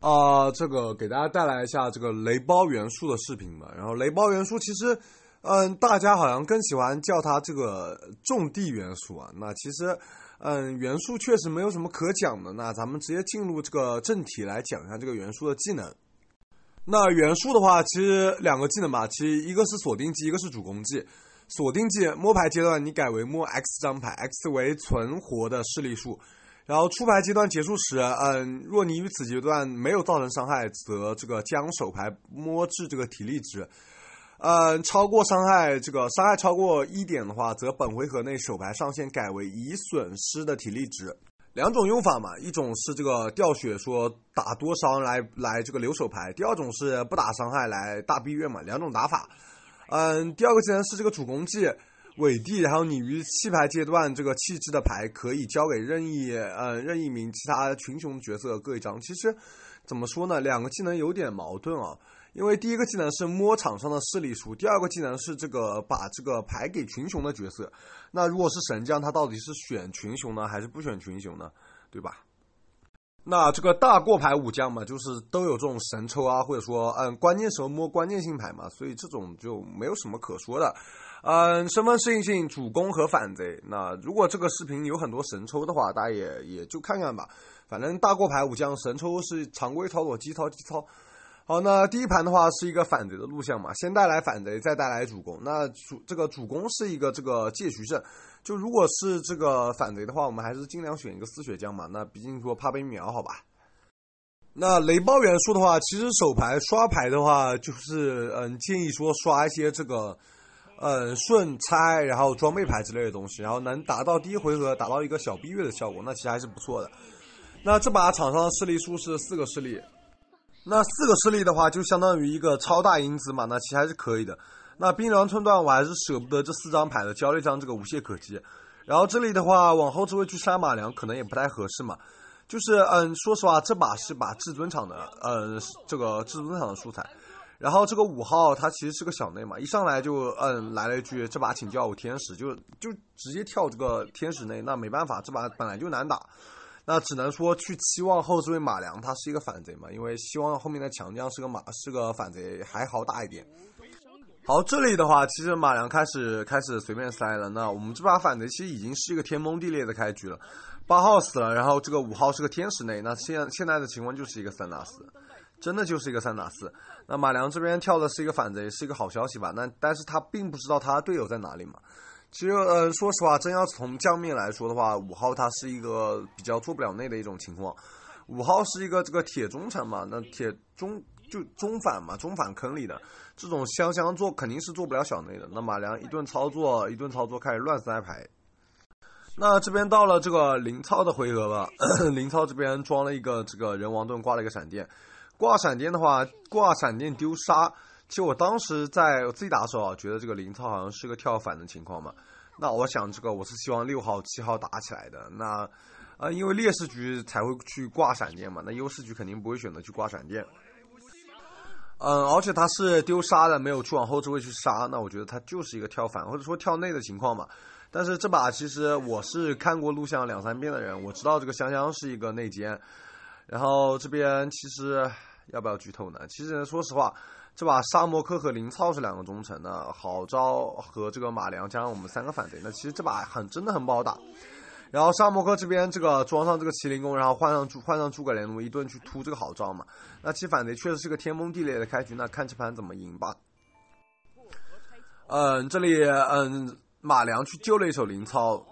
啊，这个给大家带来一下这个雷包元素的视频吧。然后雷包元素其实，嗯，大家好像更喜欢叫它这个种地元素啊。那其实，嗯，元素确实没有什么可讲的。那咱们直接进入这个正题来讲一下这个元素的技能。那元素的话，其实两个技能吧，其实一个是锁定技，一个是主攻技。锁定技摸牌阶段，你改为摸 X 张牌，X 为存活的势力数。然后出牌阶段结束时，嗯，若你与此阶段没有造成伤害，则这个将手牌摸至这个体力值，嗯，超过伤害，这个伤害超过一点的话，则本回合内手牌上限改为已损失的体力值。两种用法嘛，一种是这个掉血，说打多伤来来这个留手牌；第二种是不打伤害来大闭月嘛，两种打法。嗯，第二个技能是这个主攻技。伟地，然后你于弃牌阶段，这个弃质的牌可以交给任意，呃，任意名其他群雄角色各一张。其实，怎么说呢？两个技能有点矛盾啊。因为第一个技能是摸场上的势力数，第二个技能是这个把这个牌给群雄的角色。那如果是神将，他到底是选群雄呢，还是不选群雄呢？对吧？那这个大过牌武将嘛，就是都有这种神抽啊，或者说，嗯，关键时候摸关键性牌嘛，所以这种就没有什么可说的。嗯，身份适应性主攻和反贼。那如果这个视频有很多神抽的话，大家也也就看看吧。反正大过牌武将神抽是常规操作，基操基操。好，那第一盘的话是一个反贼的录像嘛，先带来反贼，再带来主攻。那主这个主攻是一个这个戒徐胜。就如果是这个反贼的话，我们还是尽量选一个丝血将嘛。那毕竟说怕被秒，好吧。那雷暴元素的话，其实手牌刷牌的话，就是嗯，建议说刷一些这个。嗯，顺拆，然后装备牌之类的东西，然后能达到第一回合达到一个小闭月的效果，那其实还是不错的。那这把场上的势力数是四个势力，那四个势力的话，就相当于一个超大银子嘛，那其实还是可以的。那冰凉寸断我还是舍不得这四张牌的，交了一张这个无懈可击。然后这里的话，往后这位去杀马良可能也不太合适嘛。就是嗯，说实话，这把是把至尊场的，呃，这个至尊场的素材。然后这个五号他其实是个小内嘛，一上来就嗯来了一句“这把请叫我天使”，就就直接跳这个天使内，那没办法，这把本来就难打，那只能说去期望后这位马良他是一个反贼嘛，因为希望后面的强将是个马是个反贼还好打一点。好，这里的话其实马良开始开始随便塞了，那我们这把反贼其实已经是一个天崩地裂的开局了，八号死了，然后这个五号是个天使内，那现现在的情况就是一个三打四。真的就是一个三打四，那马良这边跳的是一个反贼，是一个好消息吧？那但是他并不知道他队友在哪里嘛。其实，呃，说实话，真要从将面来说的话，五号他是一个比较做不了内的一种情况。五号是一个这个铁中层嘛，那铁中就中反嘛，中反坑里的这种香香做肯定是做不了小内的。那马良一顿操作，一顿操作开始乱塞牌。那这边到了这个林超的回合吧，林超这边装了一个这个人王盾，挂了一个闪电。挂闪电的话，挂闪电丢沙。其实我当时在我自己打的时候，啊，觉得这个林涛好像是个跳反的情况嘛。那我想这个我是希望六号、七号打起来的。那啊，因为劣势局才会去挂闪电嘛。那优势局肯定不会选择去挂闪电。嗯，而且他是丢杀的，没有去往后置位去杀。那我觉得他就是一个跳反，或者说跳内的情况嘛。但是这把其实我是看过录像两三遍的人，我知道这个香香是一个内奸。然后这边其实要不要剧透呢？其实说实话，这把沙摩柯和林超是两个忠臣呢，郝昭和这个马良加上我们三个反贼，那其实这把很真的很不好打。然后沙摩柯这边这个装上这个麒麟弓，然后换上换上诸葛连弩，一顿去突这个郝昭嘛。那其实反贼确实是个天崩地裂的开局，那看这盘怎么赢吧。嗯，这里嗯马良去救了一手林超，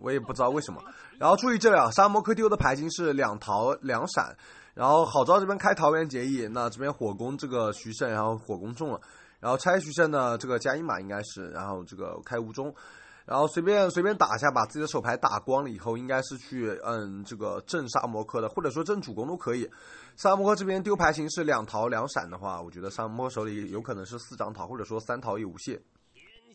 我也不知道为什么。然后注意这里啊，沙摩柯丢的牌型是两桃两闪，然后郝昭这边开桃园结义，那这边火攻这个徐胜，然后火攻中了，然后拆徐胜呢，这个加一码应该是，然后这个开无中，然后随便随便打一下，把自己的手牌打光了以后，应该是去嗯这个震杀摩柯的，或者说震主攻都可以。沙摩柯这边丢牌型是两桃两闪的话，我觉得沙摩手里有可能是四张桃，或者说三桃一无懈。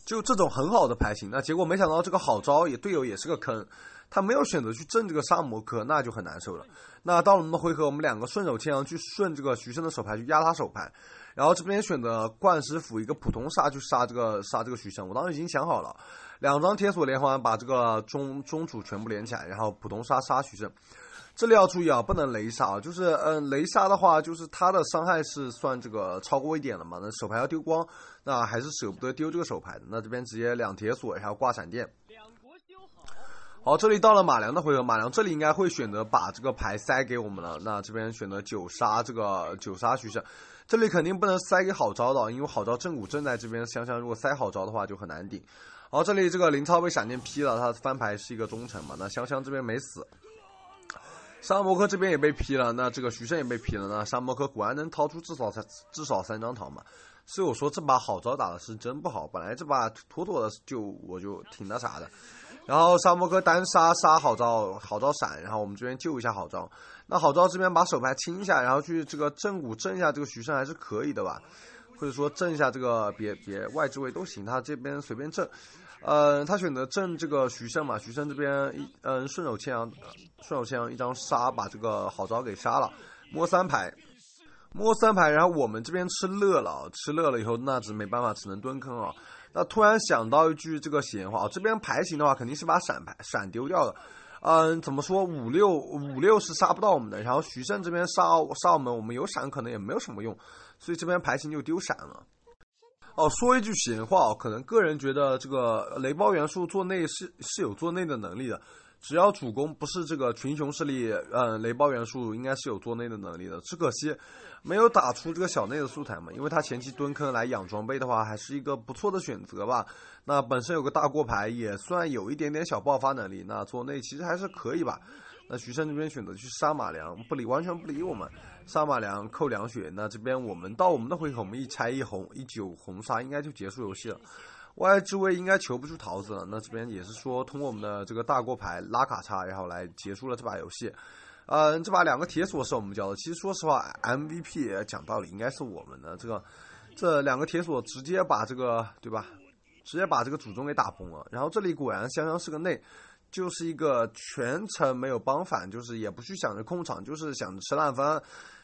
就这种很好的牌型，那结果没想到这个好招也队友也是个坑，他没有选择去挣这个沙摩柯，那就很难受了。那到了我们的回合，我们两个顺手牵羊去顺这个徐胜的手牌去压他手牌，然后这边选择冠师傅一个普通杀去杀这个杀这个徐胜。我当时已经想好了，两张铁索连环把这个中中主全部连起来，然后普通杀杀徐胜。这里要注意啊，不能雷杀啊！就是，嗯，雷杀的话，就是他的伤害是算这个超过一点的嘛，那手牌要丢光，那还是舍不得丢这个手牌的。那这边直接两铁索，然后挂闪电。两国好。好，这里到了马良的回合，马良这里应该会选择把这个牌塞给我们了。那这边选择九杀，这个九杀取胜。这里肯定不能塞给郝昭的，因为郝昭正骨正在这边。香香，如果塞郝昭的话，就很难顶。好，这里这个林超被闪电劈了，他翻牌是一个忠臣嘛，那香香这边没死。沙摩柯这边也被劈了，那这个徐胜也被劈了呢。沙摩柯果然能掏出至少才至少三张桃嘛，所以我说这把好招打的是真不好。本来这把妥妥的就我就挺那啥的，然后沙摩柯单杀杀好招，好招闪，然后我们这边救一下好招。那好招这边把手牌清一下，然后去这个正骨震一下这个徐胜还是可以的吧，或者说震一下这个别别外置位都行，他这边随便震。嗯，他选择镇这个徐胜嘛，徐胜这边一嗯顺手牵羊，顺手牵羊一张杀把这个好招给杀了，摸三排，摸三排，然后我们这边吃乐了，吃乐了以后那只没办法，只能蹲坑啊。那突然想到一句这个闲话啊，这边牌型的话肯定是把闪牌闪丢掉的。嗯，怎么说五六五六是杀不到我们的，然后徐胜这边杀杀我们，我们有闪可能也没有什么用，所以这边牌型就丢闪了。哦，说一句闲话哦，可能个人觉得这个雷暴元素做内是是有做内的能力的，只要主攻不是这个群雄势力，嗯，雷暴元素应该是有做内的能力的。只可惜没有打出这个小内的素材嘛，因为他前期蹲坑来养装备的话，还是一个不错的选择吧。那本身有个大过牌，也算有一点点小爆发能力，那做内其实还是可以吧。那徐胜这边选择去杀马良，不理完全不理我们，杀马良扣两血。那这边我们到我们的回合，我们一拆一红一九红杀，应该就结束游戏了。Y 之位应该求不出桃子了。那这边也是说通过我们的这个大锅牌拉卡叉，然后来结束了这把游戏。嗯，这把两个铁锁是我们交的。其实说实话，MVP 讲道理应该是我们的这个这两个铁索直接把这个对吧？直接把这个祖宗给打崩了。然后这里果然香香是个内。就是一个全程没有帮反，就是也不去想着控场，就是想着吃烂分，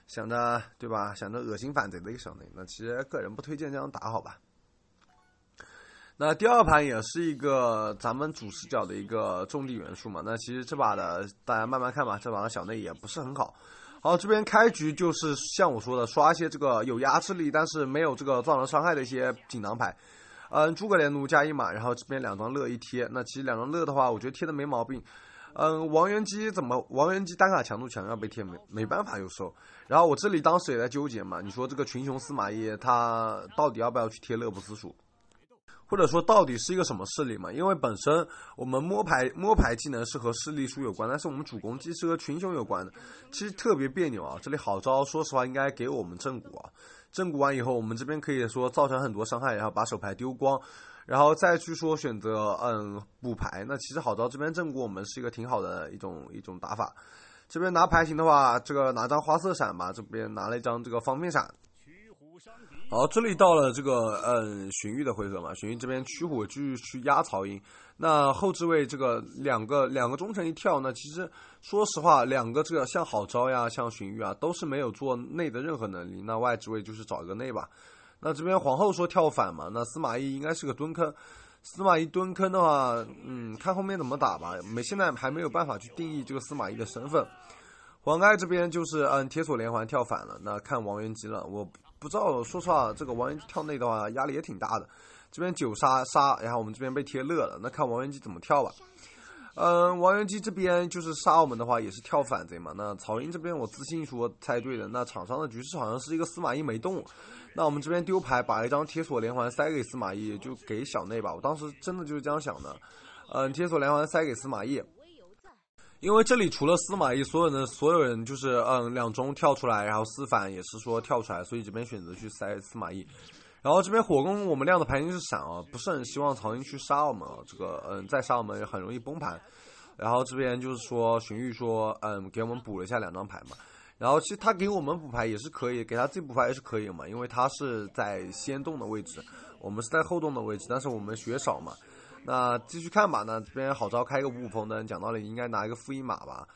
想着对吧？想着恶心反贼的一个小内。那其实个人不推荐这样打，好吧？那第二盘也是一个咱们主视角的一个重力元素嘛。那其实这把的大家慢慢看吧。这把的小内也不是很好。好，这边开局就是像我说的，刷一些这个有压制力但是没有这个撞成伤害的一些锦囊牌。嗯，诸葛连弩加一马，然后这边两张乐一贴。那其实两张乐的话，我觉得贴的没毛病。嗯，王元姬怎么？王元姬单卡强度强，要被贴没没办法，有时候。然后我这里当时也在纠结嘛，你说这个群雄司马懿他到底要不要去贴乐不思蜀，或者说到底是一个什么势力嘛？因为本身我们摸牌摸牌技能是和势力书有关，但是我们主攻技是和群雄有关的，其实特别别扭啊。这里好招，说实话应该给我们正骨啊。正骨完以后，我们这边可以说造成很多伤害，然后把手牌丢光，然后再去说选择嗯补牌。那其实好招这边正骨我们是一个挺好的一种一种打法。这边拿牌型的话，这个拿张花色闪吧，这边拿了一张这个方片闪。好，这里到了这个嗯，荀彧的回合嘛。荀彧这边驱虎继续去压曹营，那后置位这个两个两个忠臣一跳，那其实说实话，两个这个像好招呀，像荀彧啊，都是没有做内的任何能力。那外置位就是找一个内吧。那这边皇后说跳反嘛，那司马懿应该是个蹲坑。司马懿蹲坑的话，嗯，看后面怎么打吧。没，现在还没有办法去定义这个司马懿的身份。黄盖这边就是按铁索连环跳反了，那看王元吉了，我。不知道，说实话，这个王元姬跳内的话，压力也挺大的。这边九杀杀，然后我们这边被贴乐了。那看王元姬怎么跳吧。嗯，王元姬这边就是杀我们的话，也是跳反贼嘛。那曹营这边我自信说猜对了。那场上的局势好像是一个司马懿没动。那我们这边丢牌，把一张铁锁连环塞给司马懿，就给小内吧。我当时真的就是这样想的。嗯，铁索连环塞给司马懿。因为这里除了司马懿，所有的所有人就是嗯两中跳出来，然后司反也是说跳出来，所以这边选择去塞司马懿。然后这边火攻我们亮的牌型是闪啊，不是很希望曹营去杀我们啊，这个嗯再杀我们也很容易崩盘。然后这边就是说荀彧说嗯给我们补了一下两张牌嘛，然后其实他给我们补牌也是可以，给他自己补牌也是可以嘛，因为他是在先动的位置，我们是在后动的位置，但是我们血少嘛。那继续看吧。那这边好招开个五五分灯，讲道理应该拿一个复一码吧。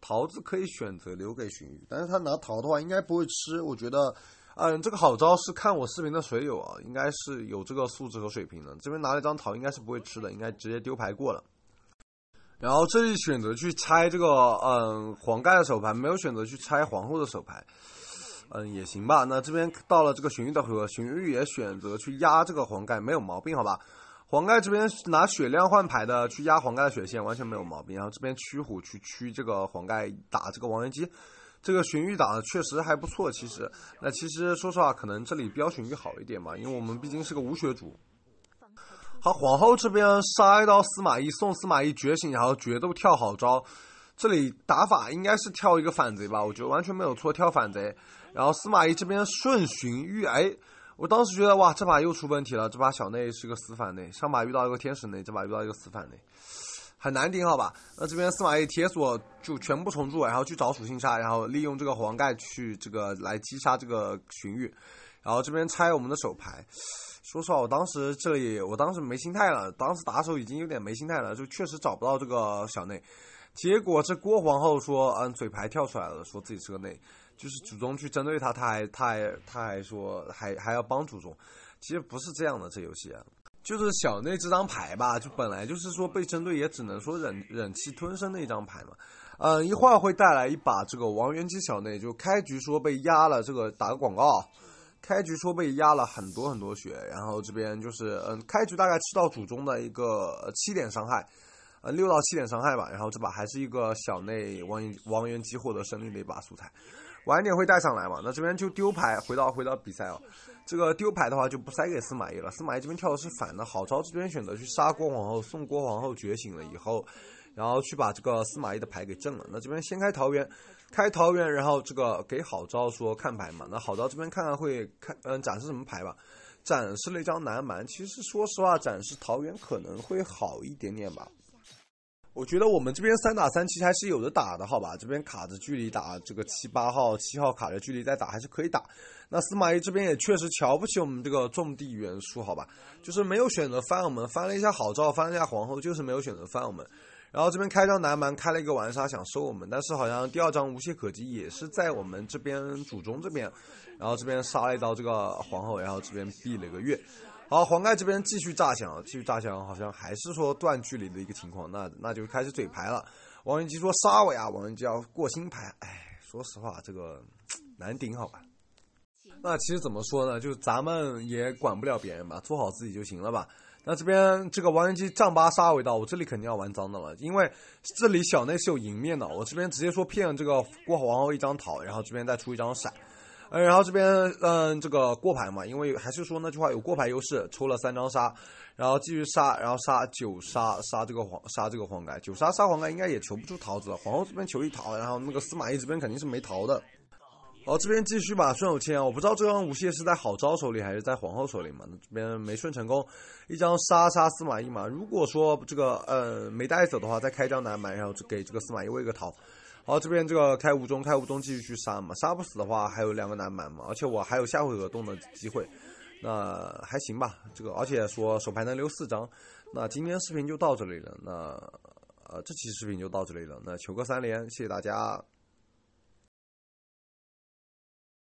桃子可以选择留给荀彧，但是他拿桃的话应该不会吃。我觉得，嗯，这个好招是看我视频的水友啊，应该是有这个素质和水平的。这边拿了一张桃应该是不会吃的，应该直接丢牌过了。然后这里选择去拆这个嗯黄盖的手牌，没有选择去拆皇后的手牌，嗯也行吧。那这边到了这个荀彧的回合，荀彧也选择去压这个黄盖，没有毛病好吧？黄盖这边拿血量换牌的去压黄盖的血线完全没有毛病，然后这边驱虎去驱这个黄盖打这个王元姬，这个荀彧打确实还不错。其实，那其实说实话，可能这里标荀彧好一点吧，因为我们毕竟是个无血主。好，皇后这边杀一刀司马懿送司马懿觉醒，然后决斗跳好招，这里打法应该是跳一个反贼吧，我觉得完全没有错，跳反贼。然后司马懿这边顺荀彧，哎。我当时觉得，哇，这把又出问题了。这把小内是个死反内，上把遇到一个天使内，这把遇到一个死反内，很难顶，好吧？那这边司马懿铁索就全部重铸，然后去找属性杀，然后利用这个黄盖去这个来击杀这个荀彧，然后这边拆我们的手牌。说实话，我当时这里，我当时没心态了，当时打手已经有点没心态了，就确实找不到这个小内。结果这郭皇后说：“嗯，嘴牌跳出来了，说自己是个内，就是祖宗去针对他，他还，他还，他还说，还还要帮祖宗。其实不是这样的，这游戏啊，就是小内这张牌吧，就本来就是说被针对，也只能说忍忍气吞声的一张牌嘛。嗯，一会儿会带来一把这个王元姬小内，就开局说被压了，这个打个广告，开局说被压了很多很多血，然后这边就是嗯，开局大概吃到祖宗的一个七点伤害。”呃，六到七点伤害吧。然后这把还是一个小内王王元姬获得胜利的一把素材，晚一点会带上来嘛。那这边就丢牌，回到回到比赛啊。这个丢牌的话就不塞给司马懿了。司马懿这边跳的是反的，郝昭这边选择去杀郭皇后，送郭皇后觉醒了以后，然后去把这个司马懿的牌给正了。那这边先开桃园，开桃园，然后这个给郝昭说看牌嘛。那郝昭这边看看会看，嗯，展示什么牌吧。展示了一张南蛮，其实说实话，展示桃园可能会好一点点吧。我觉得我们这边三打三其实还是有的打的，好吧？这边卡着距离打这个七八号七号卡着距离再打还是可以打。那司马懿这边也确实瞧不起我们这个种地元素，好吧？就是没有选择翻我们，翻了一下好兆，翻了一下皇后，就是没有选择翻我们。然后这边开张南蛮开了一个完杀想收我们，但是好像第二张无懈可击也是在我们这边祖宗这边，然后这边杀了一刀这个皇后，然后这边避了个月。好，黄盖这边继续炸响，继续炸响，好像还是说断距离的一个情况，那那就开始嘴牌了。王元姬说杀我呀，王元姬要过新牌，哎，说实话这个难顶，好吧？那其实怎么说呢？就咱们也管不了别人吧，做好自己就行了吧？那这边这个王元姬丈八杀我一刀，我这里肯定要玩脏的了，因为这里小内是有赢面的，我这边直接说骗这个过王后一张桃，然后这边再出一张闪。呃，然后这边，嗯，这个过牌嘛，因为还是说那句话，有过牌优势，抽了三张杀，然后继续杀，然后杀九杀，杀这个黄，杀这个黄盖，九杀杀黄盖应该也求不出桃子了。皇后这边求一桃，然后那个司马懿这边肯定是没桃的。哦，这边继续吧，顺手牵。我不知道这张无懈是在好招手里还是在皇后手里嘛？那这边没顺成功，一张杀杀司马懿嘛。如果说这个呃没带走的话，再开张南蛮，然后给这个司马懿喂个桃。好，这边这个开五中，开五中继续去杀嘛，杀不死的话还有两个难满嘛，而且我还有下回合动的机会，那还行吧，这个而且说手牌能留四张，那今天视频就到这里了，那呃这期视频就到这里了，那求个三连，谢谢大家。